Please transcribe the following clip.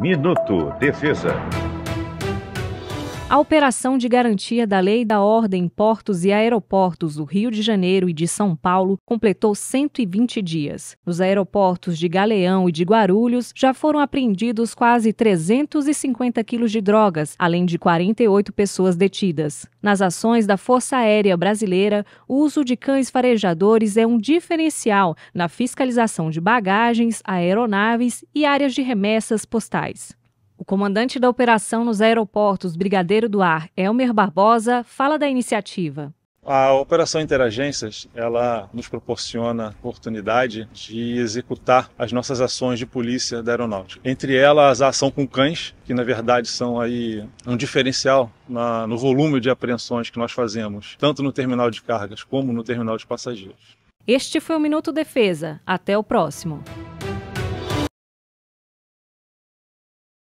Minuto Defesa. A operação de garantia da lei da ordem em portos e aeroportos do Rio de Janeiro e de São Paulo completou 120 dias. Nos aeroportos de Galeão e de Guarulhos já foram apreendidos quase 350 quilos de drogas, além de 48 pessoas detidas. Nas ações da Força Aérea Brasileira, o uso de cães farejadores é um diferencial na fiscalização de bagagens, aeronaves e áreas de remessas postais. O comandante da operação nos aeroportos, Brigadeiro do Ar, Elmer Barbosa, fala da iniciativa. A operação Interagências, ela nos proporciona a oportunidade de executar as nossas ações de polícia da aeronáutica. Entre elas, a ação com cães, que na verdade são aí um diferencial na, no volume de apreensões que nós fazemos, tanto no terminal de cargas como no terminal de passageiros. Este foi o Minuto Defesa. Até o próximo.